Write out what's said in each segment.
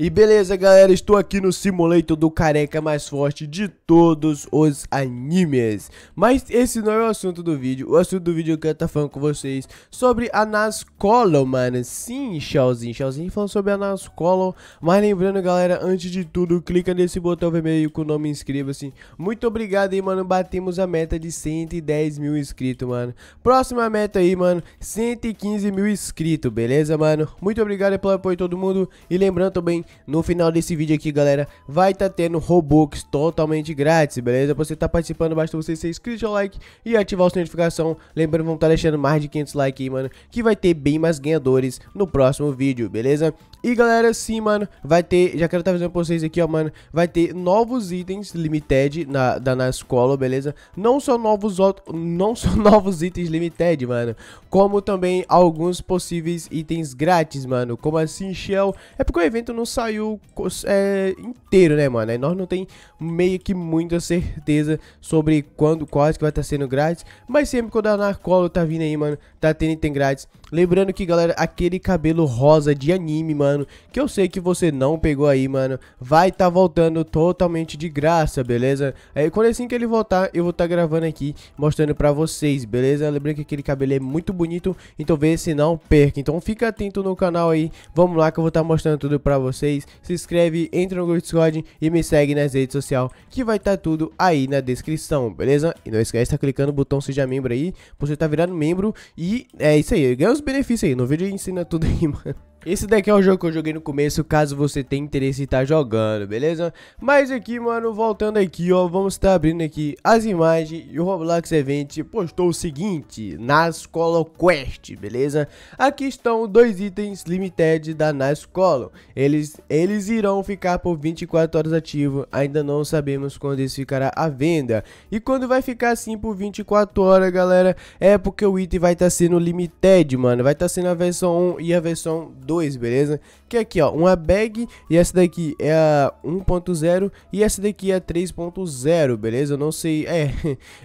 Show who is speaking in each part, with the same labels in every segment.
Speaker 1: E beleza, galera, estou aqui no Simulator do careca mais forte de todos os animes. Mas esse não é o assunto do vídeo. O assunto do vídeo é que eu tô tá falando com vocês sobre a Nascolor, mano. Sim, chauzinho, chauzinho. falando sobre a Nascolor. Mas lembrando, galera, antes de tudo, clica nesse botão vermelho com o nome inscreva-se. Muito obrigado aí, mano. Batemos a meta de 110 mil inscritos, mano. Próxima meta aí, mano, 115 mil inscritos, beleza, mano? Muito obrigado pelo apoio de todo mundo. E lembrando também, no final desse vídeo aqui, galera, vai estar tá tendo Robux totalmente grátis, beleza? Pra você tá participando, basta você ser inscrito ao like e ativar a sua notificação. Lembrando, vamos estar tá deixando mais de 500 likes aí, mano, que vai ter bem mais ganhadores no próximo vídeo, beleza? E galera, sim, mano, vai ter, já quero estar tá fazendo pra vocês aqui, ó, mano, vai ter novos itens limited na, da, na escola, beleza? Não só novos, não só novos itens limited, mano, como também alguns possíveis itens grátis, mano, como assim, Shell, é porque o evento não saiu é, inteiro, né, mano? aí nós não tem meio que muita certeza sobre quando, quase que vai estar tá sendo grátis. Mas sempre quando a Narcola tá vindo aí, mano, da TNT grátis. Lembrando que, galera, aquele cabelo rosa de anime, mano, que eu sei que você não pegou aí, mano, vai tá voltando totalmente de graça, beleza? Aí, é, quando assim que ele voltar, eu vou tá gravando aqui, mostrando pra vocês, beleza? Lembrando que aquele cabelo é muito bonito, então vê se não perca. Então fica atento no canal aí, vamos lá que eu vou tá mostrando tudo pra vocês. Se inscreve, entra no Discord e me segue nas redes sociais, que vai tá tudo aí na descrição, beleza? E não esquece de tá clicando no botão seja é membro aí, você tá virando membro e e é isso aí, ganha os benefícios aí. No vídeo ensina tudo aí, mano. Esse daqui é um jogo que eu joguei no começo, caso você tenha interesse em estar tá jogando, beleza? Mas aqui, mano, voltando aqui, ó, vamos estar tá abrindo aqui as imagens e o Roblox Event postou o seguinte, Nascolo Quest, beleza? Aqui estão dois itens limited da Nascolo, eles, eles irão ficar por 24 horas ativo, ainda não sabemos quando isso ficará à venda. E quando vai ficar assim por 24 horas, galera, é porque o item vai estar tá sendo limited, mano, vai estar tá sendo a versão 1 e a versão 2 2, beleza? Que é aqui, ó, uma bag e essa daqui é a 1.0 e essa daqui é a 3.0, beleza? Eu não sei, é,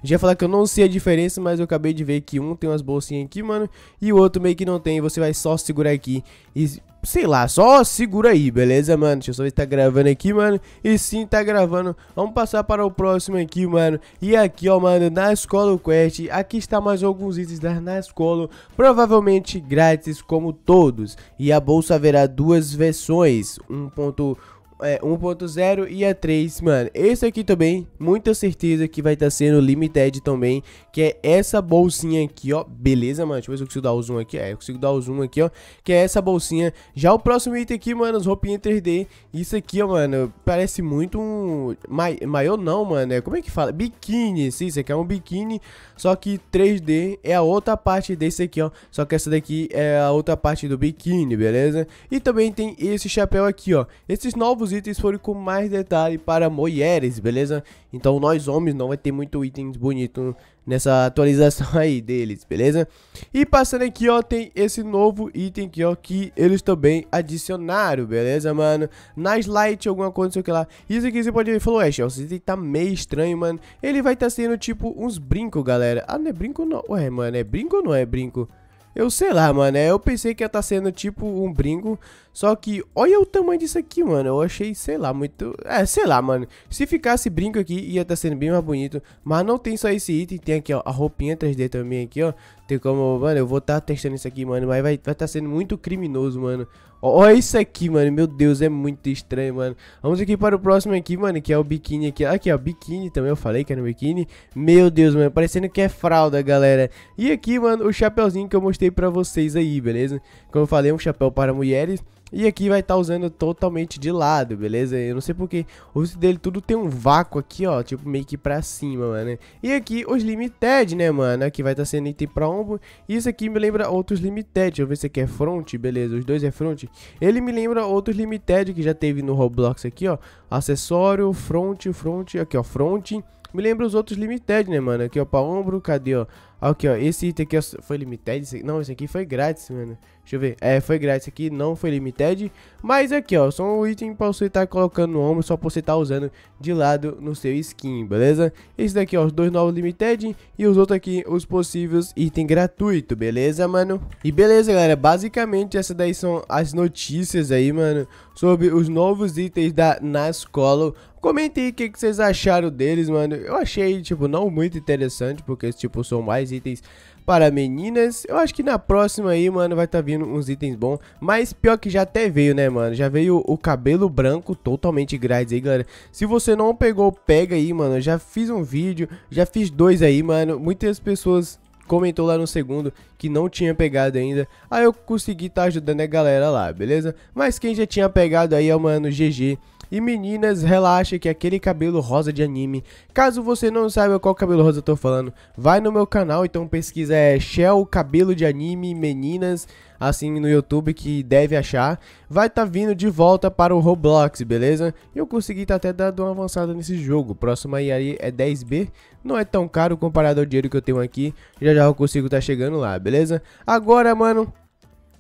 Speaker 1: já ia falar que eu não sei a diferença, mas eu acabei de ver que um tem umas bolsinhas aqui, mano, e o outro meio que não tem, você vai só segurar aqui e sei lá, só segura aí, beleza, mano? Deixa eu só ver se tá gravando aqui, mano. E sim, tá gravando. Vamos passar para o próximo aqui, mano. E aqui, ó, mano, na Escola Quest, aqui está mais alguns itens da na Escola, provavelmente grátis como todos. E a bolsa haverá duas versões, 1.1 é, 1.0 e a 3, mano. Esse aqui também, muita certeza que vai estar tá sendo limited também, que é essa bolsinha aqui, ó. Beleza, mano? Deixa eu ver se eu consigo dar o zoom aqui. É, eu consigo dar o zoom aqui, ó. Que é essa bolsinha. Já o próximo item aqui, mano, as roupinhas 3D. Isso aqui, ó, mano, parece muito um... Mai... Maior não, mano. É, como é que fala? Biquíni. Sim, isso aqui é um biquíni, só que 3D é a outra parte desse aqui, ó. Só que essa daqui é a outra parte do biquíni, beleza? E também tem esse chapéu aqui, ó. Esses novos itens foram com mais detalhe para mulheres, beleza? Então nós homens não vai ter muito itens bonito nessa atualização aí deles, beleza? E passando aqui, ó, tem esse novo item aqui, ó, que eles também adicionaram, beleza, mano? Nas light, alguma coisa, não sei o que lá. Isso aqui você pode ver, falou, Ash, ó, esse item tá meio estranho, mano. Ele vai estar tá sendo, tipo, uns brincos, galera. Ah, não é brinco não? Ué, mano, é brinco ou não é brinco? Eu sei lá, mano. É, eu pensei que ia estar tá sendo tipo um brinco. Só que olha o tamanho disso aqui, mano. Eu achei, sei lá, muito. É, sei lá, mano. Se ficasse brinco aqui, ia estar tá sendo bem mais bonito. Mas não tem só esse item. Tem aqui, ó, a roupinha 3D também aqui, ó. Tem como, mano, eu vou estar tá testando isso aqui, mano. Mas vai estar vai tá sendo muito criminoso, mano. Olha isso aqui, mano. Meu Deus, é muito estranho, mano. Vamos aqui para o próximo aqui, mano, que é o biquíni aqui. Aqui, ó, biquíni também, eu falei que era um biquíni. Meu Deus, mano, parecendo que é fralda, galera. E aqui, mano, o chapéuzinho que eu mostrei pra vocês aí, beleza? Como eu falei, um chapéu para mulheres. E aqui vai estar tá usando totalmente de lado, beleza? Eu não sei porque o rosto dele tudo tem um vácuo aqui, ó, tipo meio que pra cima, mano. E aqui os Limited, né, mano? Aqui vai estar tá sendo item pra ombro. E isso aqui me lembra outros Limited. Deixa eu ver se aqui é front, beleza. Os dois é front. Ele me lembra outros Limited que já teve no Roblox aqui, ó. Acessório, front, front, aqui ó, front me lembra os outros Limited, né, mano? Aqui, ó, pra ombro, cadê, ó? Ah, aqui, ó, esse item aqui ó, foi Limited. Esse aqui, não, esse aqui foi grátis, mano. Deixa eu ver. É, foi grátis aqui, não foi Limited. Mas aqui, ó, só um item pra você estar tá colocando no ombro, só pra você estar tá usando de lado no seu skin, beleza? Esse daqui, ó, os dois novos Limited e os outros aqui, os possíveis itens gratuito, beleza, mano? E beleza, galera, basicamente essas daí são as notícias aí, mano, sobre os novos itens da comente Comentem o que, que vocês acharam deles, mano. Eu achei, tipo, não muito interessante, porque, tipo, são mais itens para meninas. Eu acho que na próxima aí, mano, vai estar tá vindo uns itens bons. Mas pior que já até veio, né, mano? Já veio o cabelo branco totalmente grátis aí, galera. Se você não pegou, pega aí, mano. já fiz um vídeo, já fiz dois aí, mano. Muitas pessoas comentou lá no segundo que não tinha pegado ainda. Aí eu consegui estar tá ajudando a galera lá, beleza? Mas quem já tinha pegado aí é o mano GG. E meninas, relaxa que aquele cabelo rosa de anime, caso você não saiba qual cabelo rosa eu tô falando, vai no meu canal, então pesquisa é Shell Cabelo de Anime Meninas, assim no YouTube que deve achar, vai estar tá vindo de volta para o Roblox, beleza? Eu consegui tá até dando uma avançada nesse jogo, próximo aí, aí é 10B, não é tão caro comparado ao dinheiro que eu tenho aqui, já já eu consigo tá chegando lá, beleza? Agora, mano,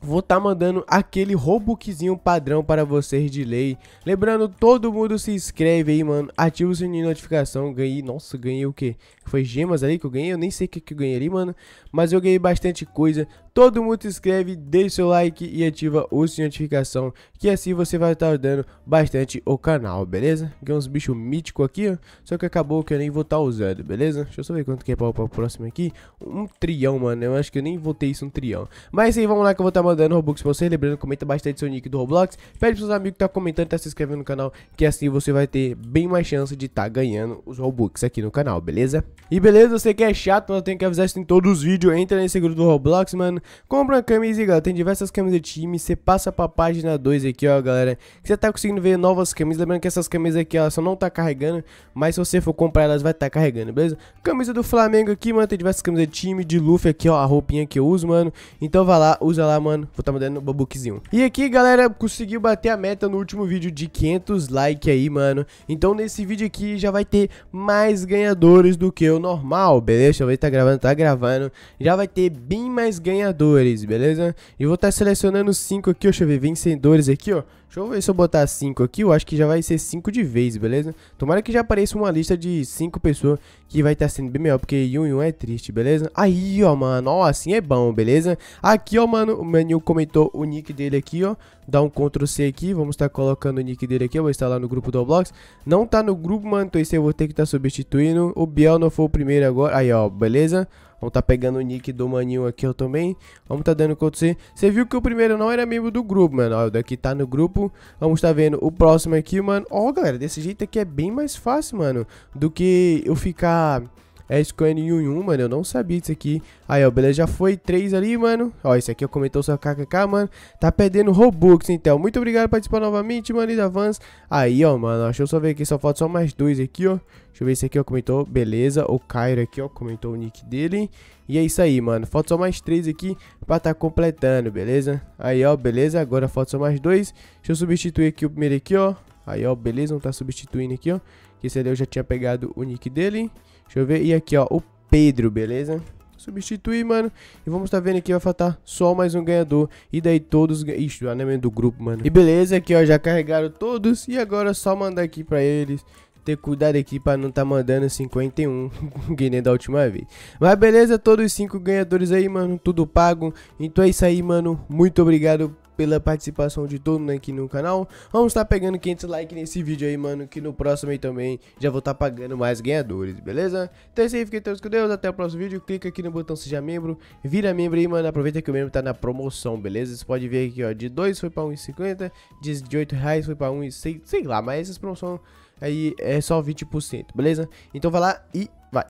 Speaker 1: vou estar tá mandando aquele robookzinho padrão para vocês de lei. Lembrando, todo mundo se inscreve aí, mano. Ativa o sininho de notificação. Ganhei, nossa, ganhei o quê? Foi gemas ali que eu ganhei? Eu nem sei o que, que eu ganhei ali, mano. Mas eu ganhei bastante coisa. Todo mundo se inscreve, deixa seu like e ativa o sininho de notificação. Que assim você vai estar tá ajudando bastante o canal, beleza? Ganhei é uns bichos míticos aqui, ó. Só que acabou que eu nem vou estar tá usando, beleza? Deixa eu só ver quanto que é para o próximo aqui. Um trião, mano. Eu acho que eu nem votei isso um trião. Mas aí, vamos lá que eu vou estar tá mandando mandando Robux pra você. Lembrando, comenta bastante seu nick do Roblox. Pede pros seus amigos que tá comentando e tá se inscrevendo no canal. Que assim você vai ter bem mais chance de tá ganhando os Robux aqui no canal, beleza? E beleza, você que é chato, mas eu tenho que avisar isso em todos os vídeos. Entra nesse grupo do Roblox, mano. Compra uma camisa, galera. Tem diversas camisas de time. Você passa pra página 2 aqui, ó, galera. Que você tá conseguindo ver novas camisas. Lembrando que essas camisas aqui, elas só não tá carregando. Mas se você for comprar, elas vai estar tá carregando, beleza? Camisa do Flamengo aqui, mano. Tem diversas camisas de time, de Luffy aqui, ó. A roupinha que eu uso, mano. Então vai lá, usa lá, mano mano, vou estar tá mandando um babuquezinho. E aqui, galera, conseguiu bater a meta no último vídeo de 500 likes aí, mano. Então, nesse vídeo aqui já vai ter mais ganhadores do que o normal, beleza? Deixa eu ver tá gravando, tá gravando. Já vai ter bem mais ganhadores, beleza? E vou estar tá selecionando 5 aqui, ó, deixa eu ver, vencedores aqui, ó. Deixa eu ver se eu botar 5 aqui, eu acho que já vai ser 5 de vez, beleza? Tomara que já apareça uma lista de 5 pessoas que vai estar tá sendo bem melhor, porque 1 um 1 é triste, beleza? Aí, ó, mano, ó, assim é bom, beleza? Aqui, ó, mano, o Manil comentou o nick dele aqui, ó, dá um Ctrl C aqui, vamos estar tá colocando o nick dele aqui, eu vou instalar no grupo do Roblox. Não tá no grupo, mano, então esse eu vou ter que estar tá substituindo, o Biel não foi o primeiro agora, aí, ó, beleza? Vamos tá pegando o nick do maninho aqui, eu também. Vamos tá dando conta você. Você viu que o primeiro não era membro do grupo, mano. Ó, o daqui tá no grupo. Vamos tá vendo o próximo aqui, mano. Ó, galera, desse jeito aqui é bem mais fácil, mano. Do que eu ficar é Scan Yun mano. Eu não sabia disso aqui. Aí, ó, beleza. Já foi três ali, mano. Ó, esse aqui eu comentou seu KKK, mano. Tá perdendo Robux, então. Muito obrigado por participar novamente, mano. E da Vans. Aí, ó, mano. deixa eu só ver aqui. Só falta só mais dois aqui, ó. Deixa eu ver se aqui, ó, comentou. Beleza. O Cairo aqui, ó, comentou o nick dele. E é isso aí, mano. Falta só mais três aqui pra tá completando, beleza? Aí, ó, beleza. Agora falta só mais dois. Deixa eu substituir aqui o primeiro aqui, ó. Aí, ó, beleza, não tá substituindo aqui, ó. Esse ali eu já tinha pegado o nick dele. Deixa eu ver. E aqui, ó, o Pedro, beleza? Substituir, mano. E vamos tá vendo aqui, vai faltar só mais um ganhador. E daí todos... Ixi, o anel do grupo, mano. E beleza, aqui, ó, já carregaram todos. E agora é só mandar aqui pra eles ter cuidado aqui para não tá mandando 51 Guiné da última vez. Mas beleza, todos os 5 ganhadores aí, mano, tudo pago. Então é isso aí, mano. Muito obrigado pela participação de todo mundo aqui no canal. Vamos estar tá pegando 500 likes nesse vídeo aí, mano, que no próximo aí também já vou estar tá pagando mais ganhadores, beleza? Então é isso aí, fiquem todos com Deus, até o próximo vídeo, clica aqui no botão seja membro, vira membro aí, mano, aproveita que o membro tá na promoção, beleza? Você pode ver aqui, ó, de 2 foi pra 1,50, de 8 reais foi pra 1,6, sei lá, mas essas promoções aí é só 20%, beleza? Então vai lá e vai.